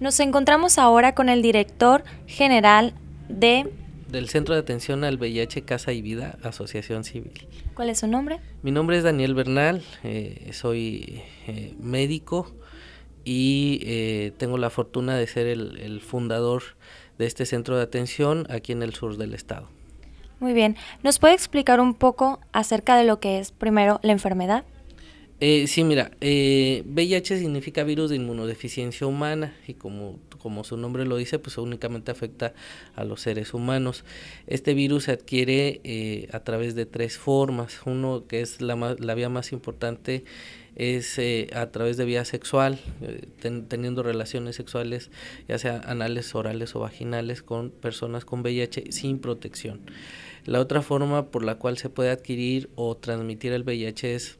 Nos encontramos ahora con el director general de... Del Centro de Atención al VIH Casa y Vida, Asociación Civil. ¿Cuál es su nombre? Mi nombre es Daniel Bernal, eh, soy eh, médico y eh, tengo la fortuna de ser el fundador de este centro de atención aquí en el sur del estado. Muy bien, ¿nos puede explicar un poco acerca de lo que es primero la enfermedad? Eh, sí, mira, VIH eh, significa virus de inmunodeficiencia humana y como, su nombre lo dice, pues únicamente afecta a los seres humanos. Este virus se adquiere eh, a través de tres formas. Uno que es la, vía más importante es a través de vía sexual, teniendo relaciones sexuales, ya sea anales, orales o vaginales, con personas con VIH sin protección. La otra forma por la cual se puede adquirir o transmitir el VIH es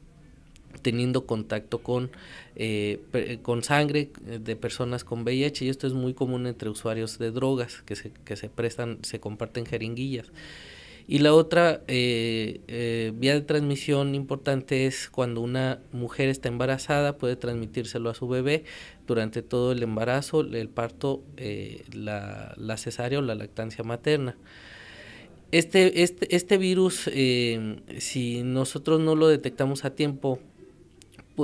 teniendo contacto con, eh, con sangre eh, de personas con VIH y esto es muy común entre usuarios de drogas que se, prestan, se comparten jeringuillas. Y la otra eh, vía de transmisión importante es cuando una mujer está embarazada puede transmitírselo a su bebé durante todo el embarazo, el parto, la, la cesárea o la lactancia materna. Este, este, este virus, si nosotros no lo detectamos a tiempo,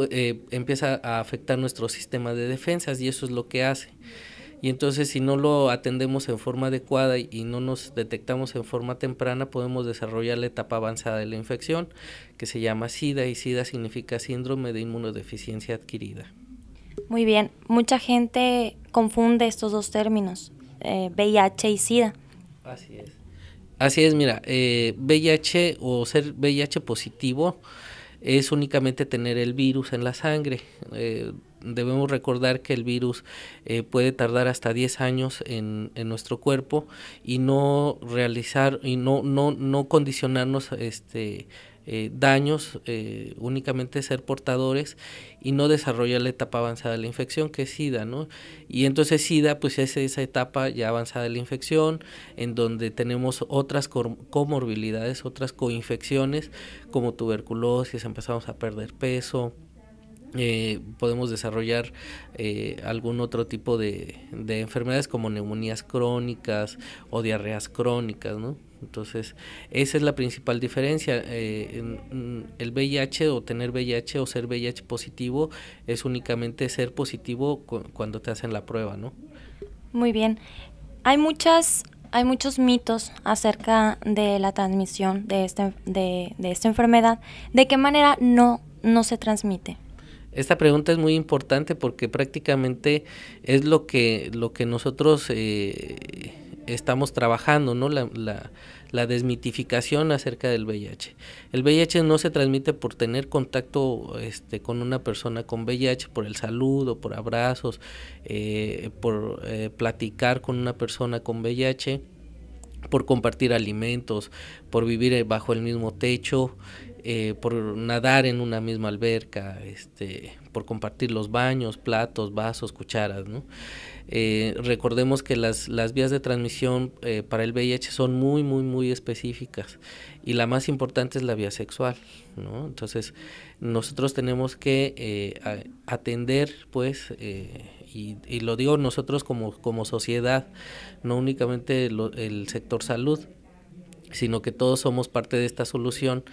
eh, empieza a afectar nuestro sistema de defensas y eso es lo que hace. Y entonces si no lo atendemos en forma adecuada y, no nos detectamos en forma temprana, podemos desarrollar la etapa avanzada de la infección, que se llama SIDA, y SIDA significa síndrome de inmunodeficiencia adquirida. Muy bien, mucha gente confunde estos dos términos, VIH eh, y SIDA. Así es. Así es, mira, VIH eh, o ser VIH positivo es únicamente tener el virus en la sangre. Eh, debemos recordar que el virus eh, puede tardar hasta 10 años en, en, nuestro cuerpo y no realizar y no, no, no condicionarnos este, eh, daños, eh, únicamente ser portadores y no desarrollar la etapa avanzada de la infección, que es SIDA, ¿no? Y entonces SIDA, pues es esa etapa ya avanzada de la infección, en donde tenemos otras comorbilidades, otras coinfecciones, como tuberculosis, empezamos a perder peso, eh, podemos desarrollar eh, algún otro tipo de, enfermedades como neumonías crónicas o diarreas crónicas, ¿no? Entonces, esa es la principal diferencia. Eh, mm, el VIH o tener VIH o ser VIH positivo es únicamente ser positivo cuando te hacen la prueba, ¿no? Muy bien. Hay muchas hay muchos mitos acerca de la transmisión de esta, de esta enfermedad. ¿De qué manera no, no se transmite? Esta pregunta es muy importante porque prácticamente es lo que, lo que nosotros eh, estamos trabajando, ¿no? La, desmitificación acerca del VIH. El VIH no se transmite por tener contacto este, con una persona con VIH, por el saludo, por abrazos, eh, por eh, platicar con una persona con VIH por compartir alimentos, por vivir bajo el mismo techo, eh, por nadar en una misma alberca, este, por compartir los baños, platos, vasos, cucharas. ¿no? Eh, recordemos que las, vías de transmisión eh, para el VIH son muy, muy, muy específicas y la más importante es la vía sexual. Entonces, nosotros tenemos que atender, pues, y, lo digo nosotros como, como sociedad, no únicamente el sector salud, sino que todos somos parte de esta solución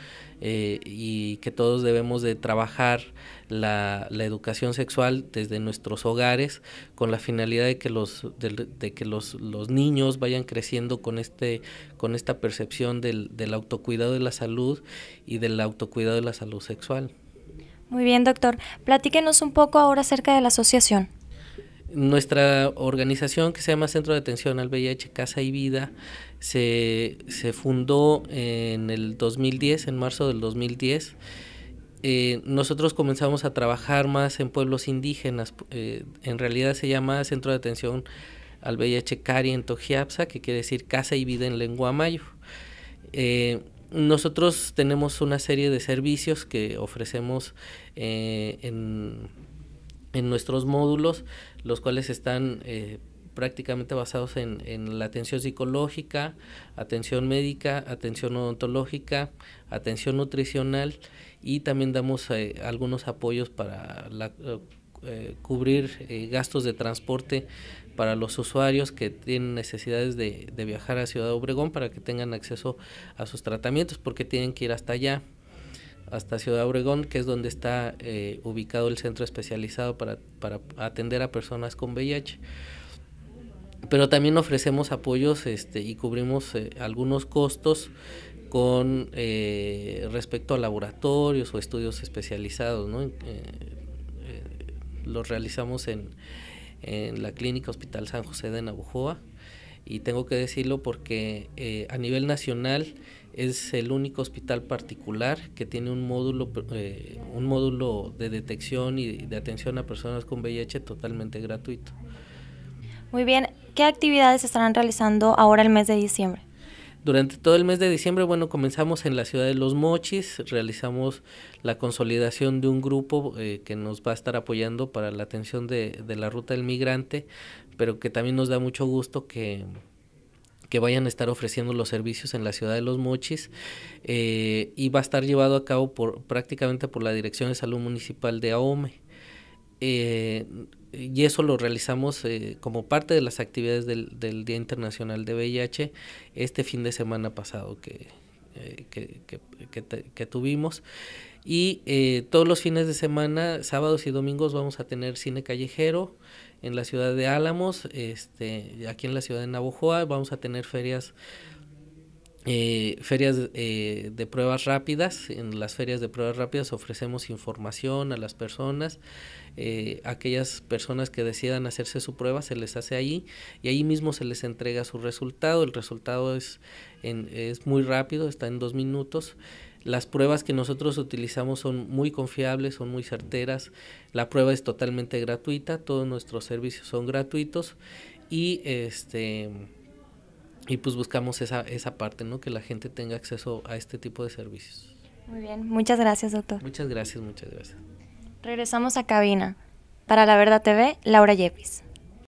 eh, y que todos debemos de trabajar la, educación sexual desde nuestros hogares con la finalidad de que los, que los, niños vayan creciendo con, este, con esta percepción del, del autocuidado de la salud y del autocuidado de la salud sexual. Muy bien, doctor. Platíquenos un poco ahora acerca de la asociación. Nuestra organización que se llama Centro de Atención al VIH, Casa y Vida, se, fundó en el 2010, en marzo del 2010. Eh, nosotros comenzamos a trabajar más en pueblos indígenas. Eh, en realidad se llama Centro de Atención al VIH Cari en Tojiapsa, que quiere decir Casa y Vida en Lengua Mayo. Eh, nosotros tenemos una serie de servicios que ofrecemos en en nuestros módulos, los cuales están eh, prácticamente basados en, la atención psicológica, atención médica, atención odontológica, atención nutricional y también damos eh, algunos apoyos para eh, cubrir gastos de transporte para los usuarios que tienen necesidades de, de viajar a Ciudad Obregón para que tengan acceso a sus tratamientos porque tienen que ir hasta allá hasta Ciudad Obregón, que es donde está eh, ubicado el centro especializado para, atender a personas con VIH. Pero también ofrecemos apoyos este, y cubrimos eh, algunos costos con eh, respecto a laboratorios o estudios especializados. ¿no? los realizamos en, la clínica Hospital San José de Nabujoa y tengo que decirlo porque a nivel nacional es el único hospital particular que tiene un módulo, eh, un módulo de detección y de atención a personas con VIH totalmente gratuito. Muy bien, ¿qué actividades estarán realizando ahora el mes de diciembre? Durante todo el mes de diciembre, bueno, comenzamos en la ciudad de Los Mochis, realizamos la consolidación de un grupo eh, que nos va a estar apoyando para la atención de la ruta del migrante, pero que también nos da mucho gusto que que vayan a estar ofreciendo los servicios en la ciudad de Los Mochis eh, y va a estar llevado a cabo por, prácticamente por la Dirección de Salud Municipal de AOME. Eh, y eso lo realizamos eh, como parte de las actividades del, Día Internacional de VIH este fin de semana pasado que, que, que tuvimos. Y todos los fines de semana, sábados y domingos, vamos a tener cine callejero en la ciudad de Álamos, este, aquí en la ciudad de Navojoa, vamos a tener ferias eh, ferias eh, de pruebas rápidas. En las ferias de pruebas rápidas ofrecemos información a las personas. Eh, aquellas personas que decidan hacerse su prueba se les hace ahí y ahí mismo se les entrega su resultado. El resultado es, es muy rápido, está en dos minutos. Las pruebas que nosotros utilizamos son muy confiables, son muy certeras. La prueba es totalmente gratuita, todos nuestros servicios son gratuitos y este y pues buscamos esa, esa parte, ¿no? Que la gente tenga acceso a este tipo de servicios. Muy bien, muchas gracias, doctor. Muchas gracias, muchas gracias. Regresamos a cabina. Para La Verdad TV, Laura Yepis.